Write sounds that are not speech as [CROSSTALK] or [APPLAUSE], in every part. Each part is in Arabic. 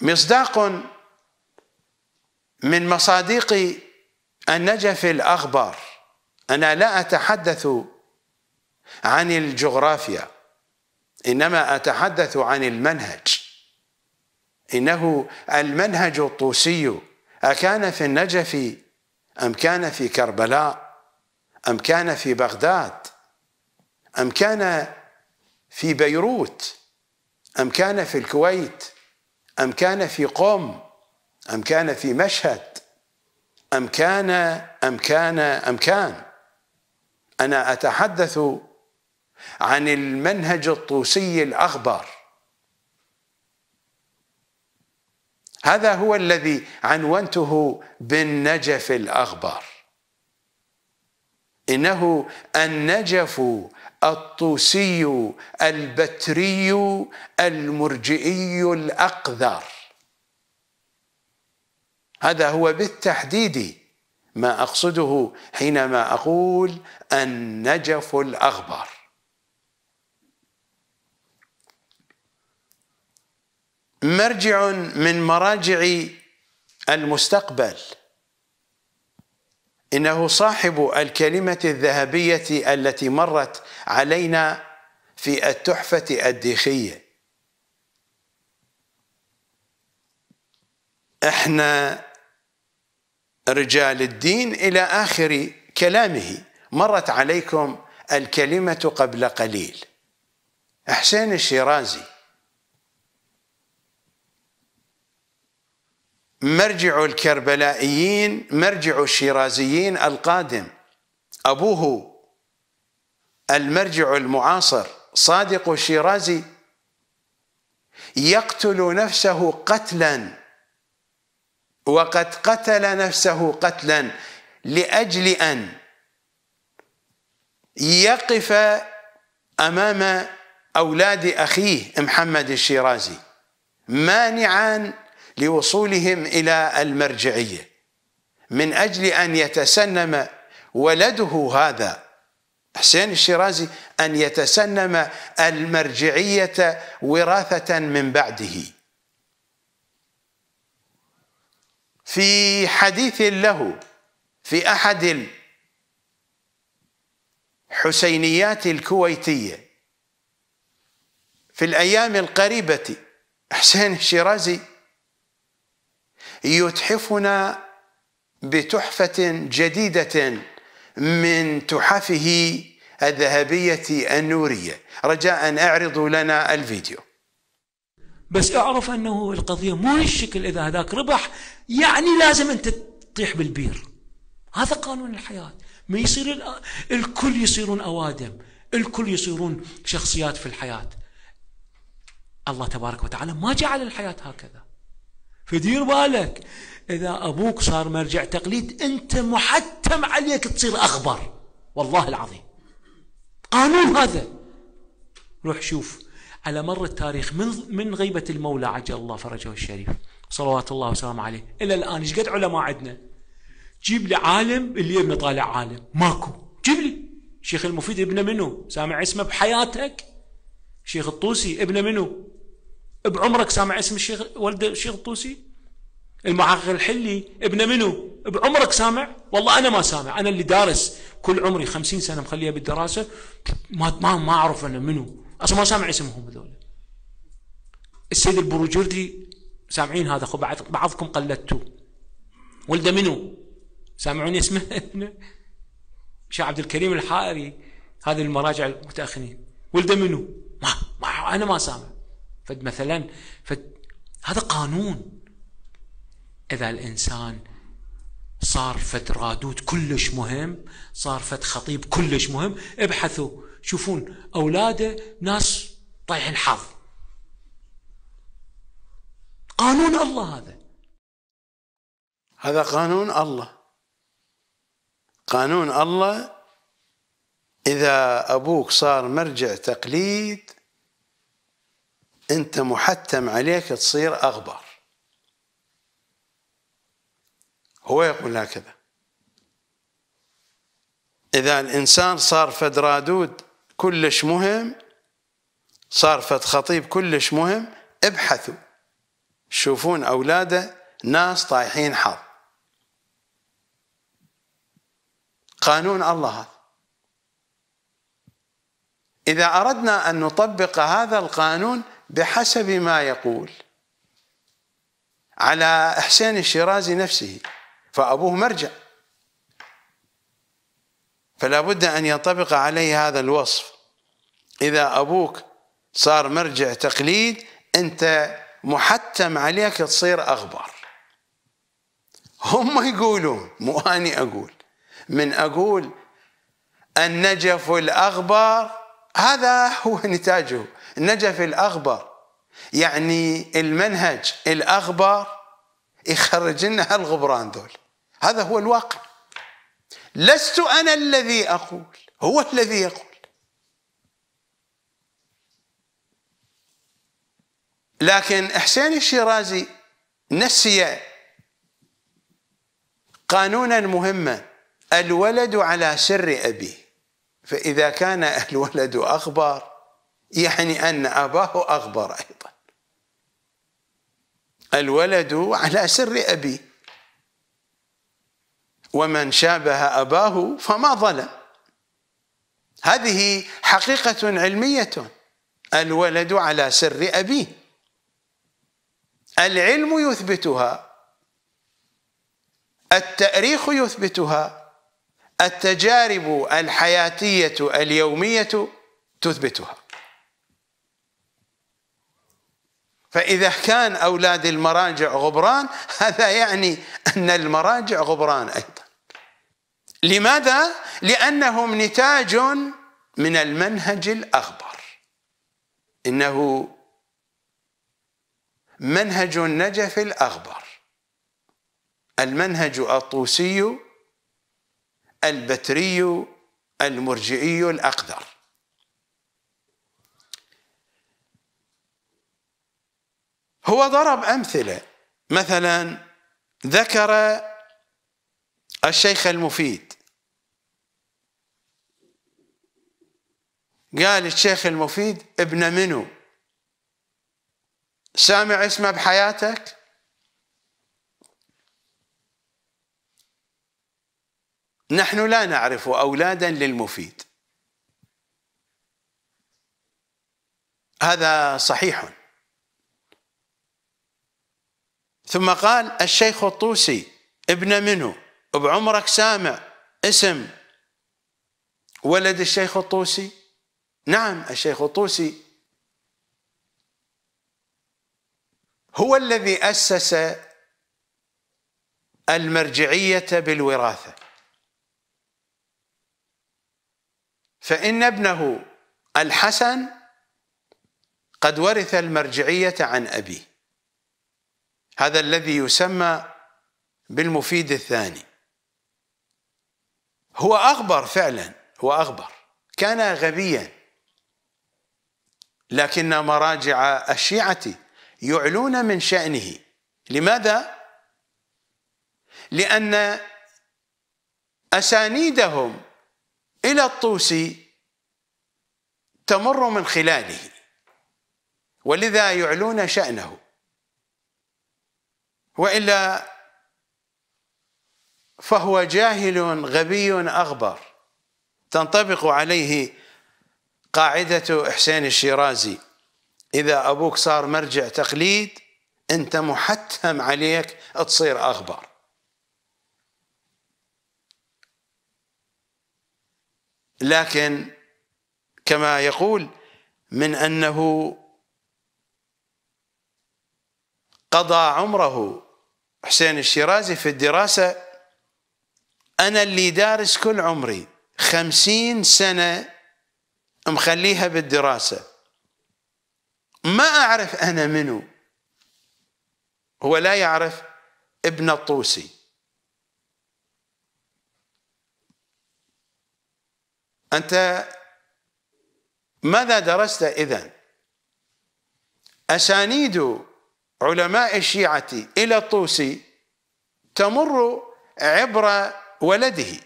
مصداق من مصادق النجف الأخبار أنا لا أتحدث عن الجغرافيا إنما أتحدث عن المنهج إنه المنهج الطوسي أكان في النجف أم كان في كربلاء أم كان في بغداد أم كان في بيروت أم كان في الكويت أم كان في قوم أم كان في مشهد أم كان أم كان أم كان أنا أتحدث عن المنهج الطوسي الأخبر هذا هو الذي عنونته بالنجف الأخبر إنه النجف الطوسي البتري المرجئي الأقذر هذا هو بالتحديد ما أقصده حينما أقول النجف الأغبر مرجع من مراجع المستقبل انه صاحب الكلمه الذهبيه التي مرت علينا في التحفة الديخية احنا رجال الدين إلى آخر كلامه مرت عليكم الكلمة قبل قليل حسين الشيرازي مرجع الكربلائيين مرجع الشيرازيين القادم أبوه المرجع المعاصر صادق الشيرازي يقتل نفسه قتلا وقد قتل نفسه قتلا لاجل ان يقف امام اولاد اخيه محمد الشيرازي مانعا لوصولهم الى المرجعيه من اجل ان يتسنم ولده هذا حسين الشيرازي أن يتسنم المرجعية وراثة من بعده في حديث له في أحد الحسينيات الكويتية في الأيام القريبة حسين الشيرازي يتحفنا بتحفة جديدة من تحفه الذهبية النورية رجاء أعرضوا لنا الفيديو بس اعرف أنه القضية مو الشكل إذا هذاك ربح يعني لازم أنت تطيح بالبير هذا قانون الحياة ما يصير الكل يصيرون أوادم الكل يصيرون شخصيات في الحياة الله تبارك وتعالى ما جعل الحياة هكذا فدير بالك إذا أبوك صار مرجع تقليد أنت محتم عليك تصير أخبر والله العظيم قانون هذا روح شوف على مر التاريخ من من غيبة المولى عجل الله فرجه الشريف صلوات الله وسلامه عليه إلى الآن ايش قد علماء عندنا جيب لي عالم اللي ابنه طالع عالم ماكو جيب لي شيخ المفيد ابنه منو سامع اسمه بحياتك شيخ الطوسي ابنه منو بعمرك سامع اسم الشيخ ولد الشيخ الطوسي المحقق الحلي ابن منو بعمرك سامع والله انا ما سامع انا اللي دارس كل عمري خمسين سنه مخليها بالدراسه ما ما ما اعرف انا منو اصلا ما سامع اسمهم هذول السيد البروجردي سامعين هذا خب بعضكم قلدتوه ولده منو سامعون اسمه [LAUGHS] شيخ عبد الكريم الحائري هذه المراجع المتاخرين ولده منو ما, ما انا ما سامع فد مثلا فد هذا قانون اذا الانسان صار فد رادود كلش مهم صار فد خطيب كلش مهم ابحثوا شوفون اولاده ناس طايحين حظ قانون الله هذا هذا قانون الله قانون الله اذا ابوك صار مرجع تقليد انت محتم عليك تصير اغبر هو يقول هكذا اذا الانسان صار فد رادود كلش مهم صار فد خطيب كلش مهم ابحثوا شوفون اولاده ناس طايحين حظ قانون الله هذا إذا أردنا أن نطبق هذا القانون بحسب ما يقول على حسين الشيرازي نفسه فأبوه مرجع فلا بد أن ينطبق عليه هذا الوصف إذا أبوك صار مرجع تقليد أنت محتم عليك تصير أغبر هم يقولون مو أني أقول من أقول النجف الأغبر هذا هو نتاجه نجف الأغبر يعني المنهج الأغبر يخرج لنا هالغبران دول هذا هو الواقع لست أنا الذي أقول هو الذي يقول لكن حسين الشيرازي نسي قانونا مهما الولد على سر أبيه فإذا كان الولد أخبار يعني أن أباه أغبر أيضا الولد على سر أبيه ومن شابه أباه فما ظلم هذه حقيقة علمية الولد على سر أبيه العلم يثبتها التأريخ يثبتها التجارب الحياتية اليومية تثبتها فإذا كان أولاد المراجع غبران هذا يعني أن المراجع غبران أيضا لماذا؟ لأنهم نتاج من المنهج الأغبر إنه منهج النجف الأغبر المنهج الطوسي البتري المرجئي الأقدر هو ضرب أمثلة مثلا ذكر الشيخ المفيد قال الشيخ المفيد ابن منو سامع اسمه بحياتك نحن لا نعرف أولادا للمفيد هذا صحيح ثم قال الشيخ الطوسي ابن منه بعمرك سامع اسم ولد الشيخ الطوسي نعم الشيخ الطوسي هو الذي أسس المرجعية بالوراثة فإن ابنه الحسن قد ورث المرجعية عن أبيه هذا الذي يسمى بالمفيد الثاني هو أغبر فعلا هو أغبر كان غبيا لكن مراجع الشيعة يعلون من شأنه لماذا؟ لأن أسانيدهم إلى الطوسي تمر من خلاله ولذا يعلون شأنه والا فهو جاهل غبي اغبر تنطبق عليه قاعده حسين الشيرازي اذا ابوك صار مرجع تقليد انت محتم عليك تصير اغبر لكن كما يقول من انه قضى عمره حسين الشيرازي في الدراسة أنا اللي دارس كل عمري خمسين سنة مخليها بالدراسة ما أعرف أنا منو هو لا يعرف ابن الطوسي أنت ماذا درست إذن أسانيد علماء الشيعة إلى الطوسي تمر عبر ولده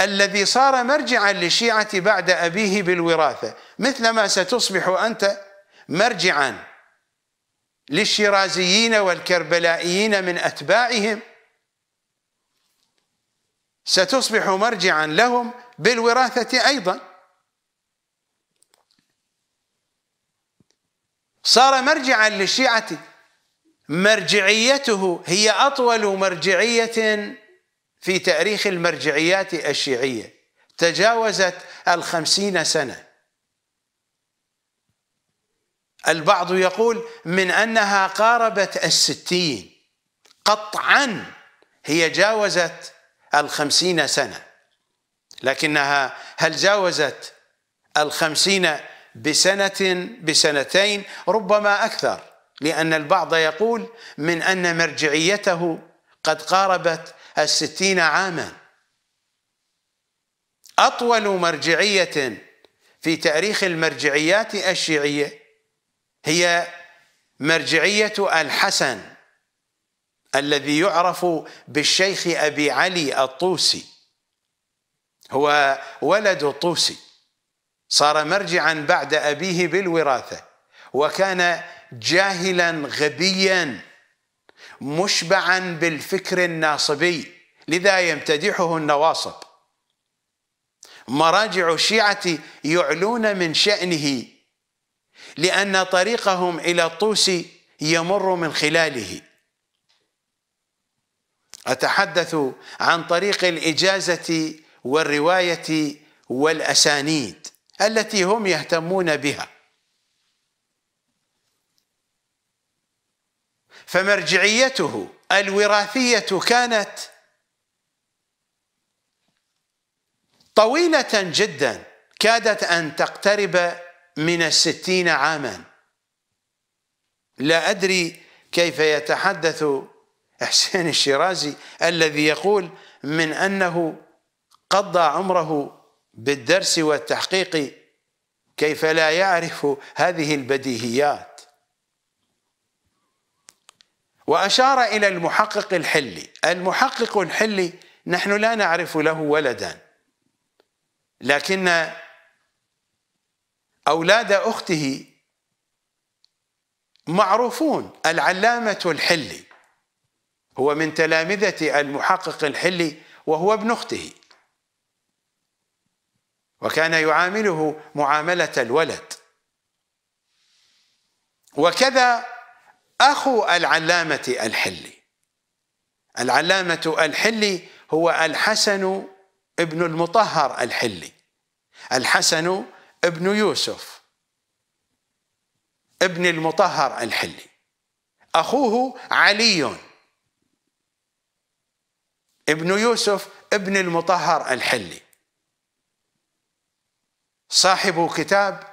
الذي صار مرجعا للشيعة بعد أبيه بالوراثة مثلما ستصبح أنت مرجعا للشيرازيين والكربلائيين من أتباعهم ستصبح مرجعا لهم بالوراثة أيضا صار مرجعا للشيعة مرجعيته هي أطول مرجعية في تاريخ المرجعيات الشيعية تجاوزت الخمسين سنة البعض يقول من أنها قاربت الستين قطعا هي جاوزت الخمسين سنة لكنها هل جاوزت الخمسين بسنة بسنتين ربما أكثر لأن البعض يقول من أن مرجعيته قد قاربت الستين عاما أطول مرجعية في تاريخ المرجعيات الشيعية هي مرجعية الحسن الذي يعرف بالشيخ أبي علي الطوسي هو ولد الطوسي صار مرجعا بعد أبيه بالوراثة وكان جاهلا غبيا مشبعا بالفكر الناصبي لذا يمتدحه النواصب مراجع الشيعة يعلون من شأنه لأن طريقهم إلى الطوس يمر من خلاله أتحدث عن طريق الإجازة والرواية والأسانيد التي هم يهتمون بها فمرجعيته الوراثيه كانت طويله جدا كادت ان تقترب من الستين عاما لا ادري كيف يتحدث حسين الشيرازي الذي يقول من انه قضى عمره بالدرس والتحقيق كيف لا يعرف هذه البديهيات وأشار إلى المحقق الحلي المحقق الحلي نحن لا نعرف له ولدا لكن أولاد أخته معروفون العلامة الحلي هو من تلامذة المحقق الحلي وهو ابن أخته وكان يعامله معاملة الولد وكذا أخو العلامة الحلي العلامة الحلي هو الحسن ابن المطهر الحلي الحسن ابن يوسف ابن المطهر الحلي أخوه علي ابن يوسف ابن المطهر الحلي صاحب كتاب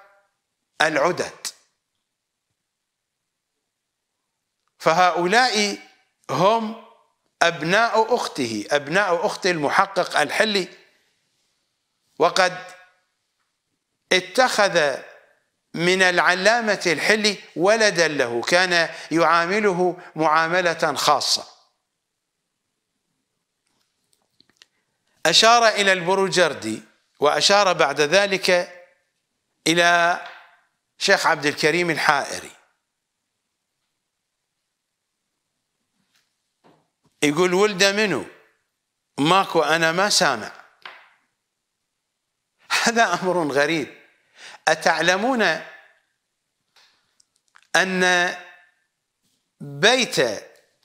العدد فهؤلاء هم أبناء أخته أبناء أخت المحقق الحلي وقد اتخذ من العلامة الحلي ولدا له كان يعامله معاملة خاصة أشار إلى البروجردي وأشار بعد ذلك إلى شيخ عبد الكريم الحائري يقول ولده منو ماكو أنا ما سامع هذا أمر غريب أتعلمون أن بيت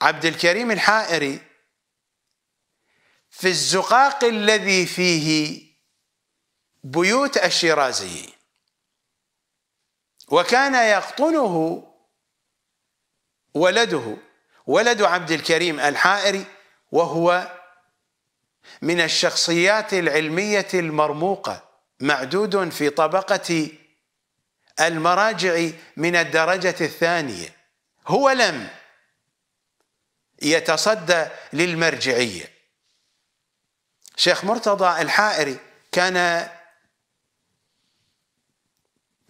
عبد الكريم الحائري في الزقاق الذي فيه بيوت الشيرازي وكان يقطنه ولده ولد عبد الكريم الحائري وهو من الشخصيات العلمية المرموقة معدود في طبقة المراجع من الدرجة الثانية هو لم يتصدى للمرجعية شيخ مرتضى الحائري كان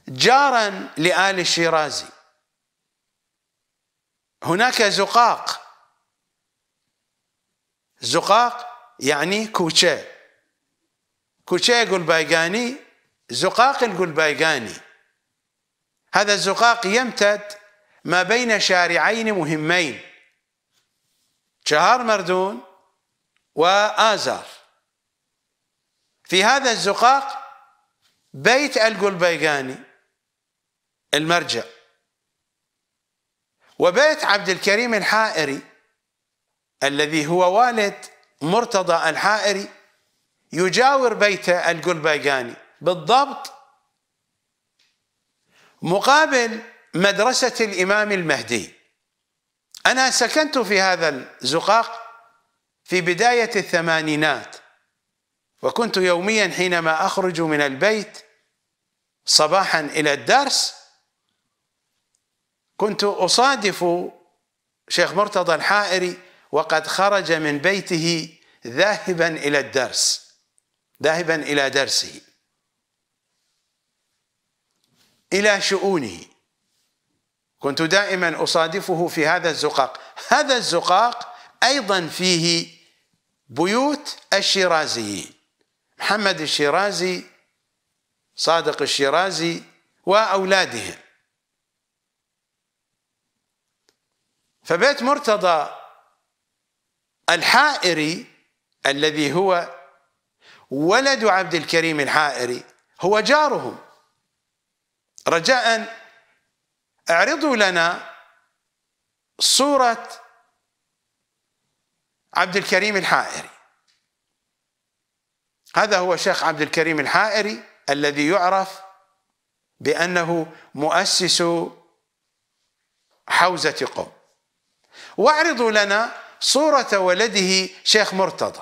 جارا لآل الشيرازي هناك زقاق زقاق يعني كوشة كوشة قلبايقاني زقاق القلبايقاني هذا الزقاق يمتد ما بين شارعين مهمين شهار مردون وآزار في هذا الزقاق بيت القلبيقاني المرجع وبيت عبد الكريم الحائري الذي هو والد مرتضى الحائري يجاور بيت القلبيقاني بالضبط مقابل مدرسة الإمام المهدي أنا سكنت في هذا الزقاق في بداية الثمانينات وكنت يوميا حينما أخرج من البيت صباحا إلى الدرس كنت اصادف شيخ مرتضى الحائري وقد خرج من بيته ذاهبا الى الدرس ذاهبا الى درسه الى شؤونه كنت دائما اصادفه في هذا الزقاق هذا الزقاق ايضا فيه بيوت الشيرازيين محمد الشيرازي صادق الشيرازي واولادهم فبيت مرتضى الحائري الذي هو ولد عبد الكريم الحائري هو جاره رجاء اعرضوا لنا صورة عبد الكريم الحائري هذا هو شيخ عبد الكريم الحائري الذي يعرف بأنه مؤسس حوزة قم واعرضوا لنا صورة ولده شيخ مرتضى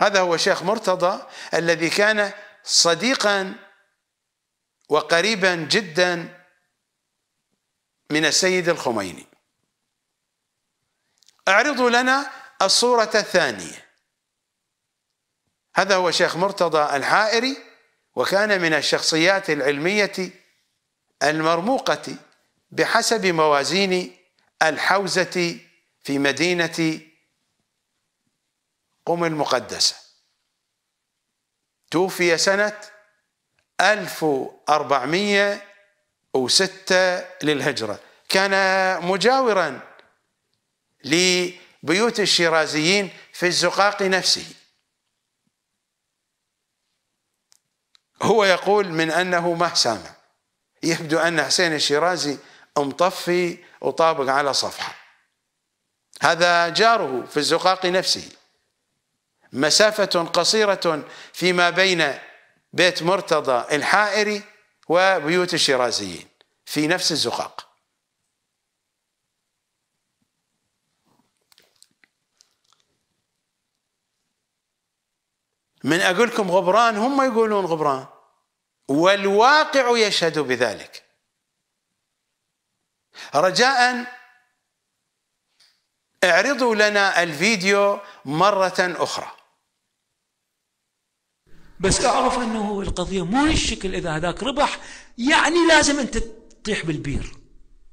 هذا هو شيخ مرتضى الذي كان صديقا وقريبا جدا من السيد الخميني اعرضوا لنا الصورة الثانية هذا هو شيخ مرتضى الحائري وكان من الشخصيات العلمية المرموقة بحسب موازين الحوزة في مدينة قم المقدسة توفي سنة 1406 للهجرة كان مجاورا لبيوت الشيرازيين في الزقاق نفسه هو يقول من أنه ما سامع يبدو أن حسين الشيرازي مطفي وطابق على صفحة هذا جاره في الزقاق نفسه مسافة قصيرة فيما بين بيت مرتضى الحائري وبيوت الشيرازيين في نفس الزقاق من أقولكم غبران هم يقولون غبران والواقع يشهد بذلك رجاء اعرضوا لنا الفيديو مرة أخرى بس أعرف أنه القضية مو هالشكل إذا هذاك ربح يعني لازم أنت تطيح بالبير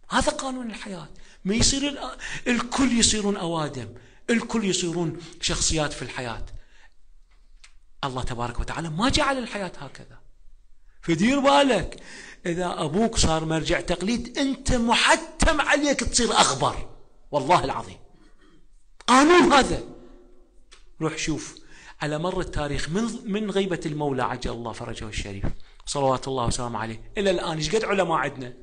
هذا قانون الحياة ما يصير الكل يصيرون أوادم الكل يصيرون شخصيات في الحياة الله تبارك وتعالى ما جعل الحياة هكذا فدير بالك إذا أبوك صار مرجع تقليد أنت محتم عليك تصير أخبر والله العظيم قانون هذا روح شوف على مر التاريخ من من غيبة المولى عجل الله فرجه الشريف صلوات الله وسلامه عليه إلى الآن ايش قد علماء عندنا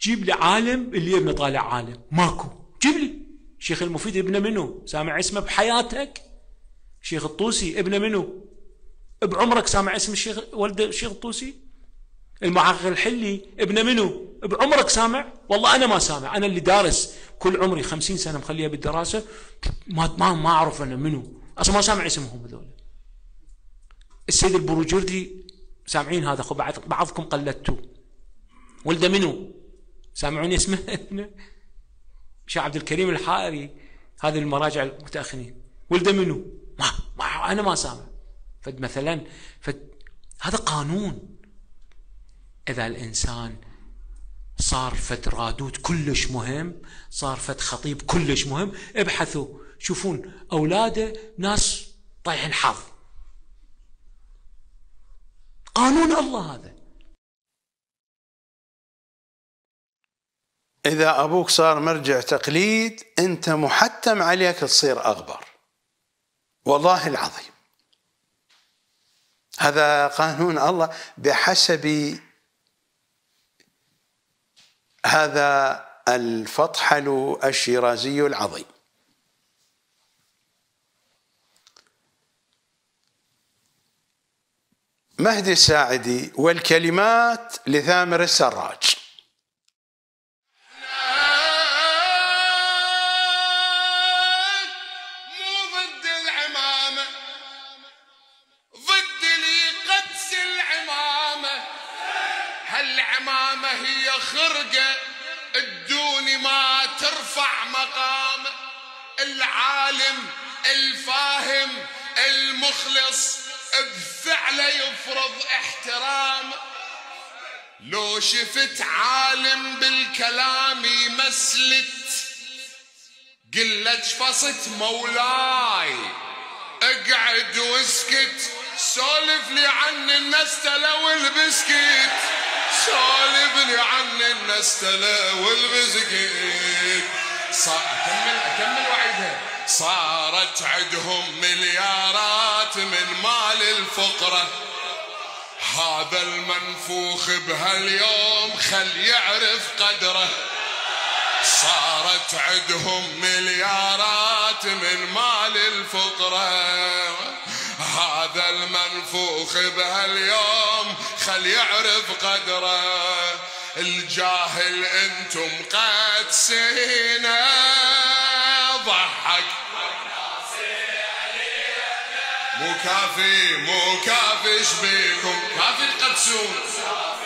جيب لي عالم اللي ابنه طالع عالم ماكو جيب لي شيخ المفيد ابنه منو سامع اسمه بحياتك شيخ الطوسي ابنه منو بعمرك سامع اسم الشيخ ولد الشيخ الطوسي المحقق الحلي ابن منو بعمرك سامع والله انا ما سامع انا اللي دارس كل عمري خمسين سنه مخليها بالدراسه ما ما ما اعرف انا منو اصلا ما سامع اسمهم هذول السيد البروجردي سامعين هذا بعضكم قلدتوه ولده منو سامعون اسمه [LAUGHS] شيخ عبد الكريم الحائري هذه المراجع المتاخرين ولده منو ما, ما انا ما سامع فد مثلا فد هذا قانون اذا الانسان صار فد رادود كلش مهم صار فد خطيب كلش مهم ابحثوا شوفون اولاده ناس طايحين حظ قانون الله هذا إذا أبوك صار مرجع تقليد أنت محتم عليك تصير أغبر والله العظيم هذا قانون الله بحسب هذا الفطحل الشيرازي العظيم مهدي الساعدي والكلمات لثامر السراج عمامه هي خرقه الدوني ما ترفع مقام العالم الفاهم المخلص بفعله يفرض احترام لو شفت عالم بالكلام يمسلت قلت فصت مولاي اقعد واسكت سولف لي عن النستله البسكت سولفني عن الناس تلا والمسكين صار اكمل اكمل وعدها صارت عندهم مليارات من مال الفقره هذا المنفوخ بهاليوم خل يعرف قدره صارت عندهم مليارات من مال الفقرة هذا المنفوخ منفوخ بهاليوم خل يعرف قدره الجاهل انتم قد سينا ضحك مو كافي مو كافي شبيكم كافي تقدسون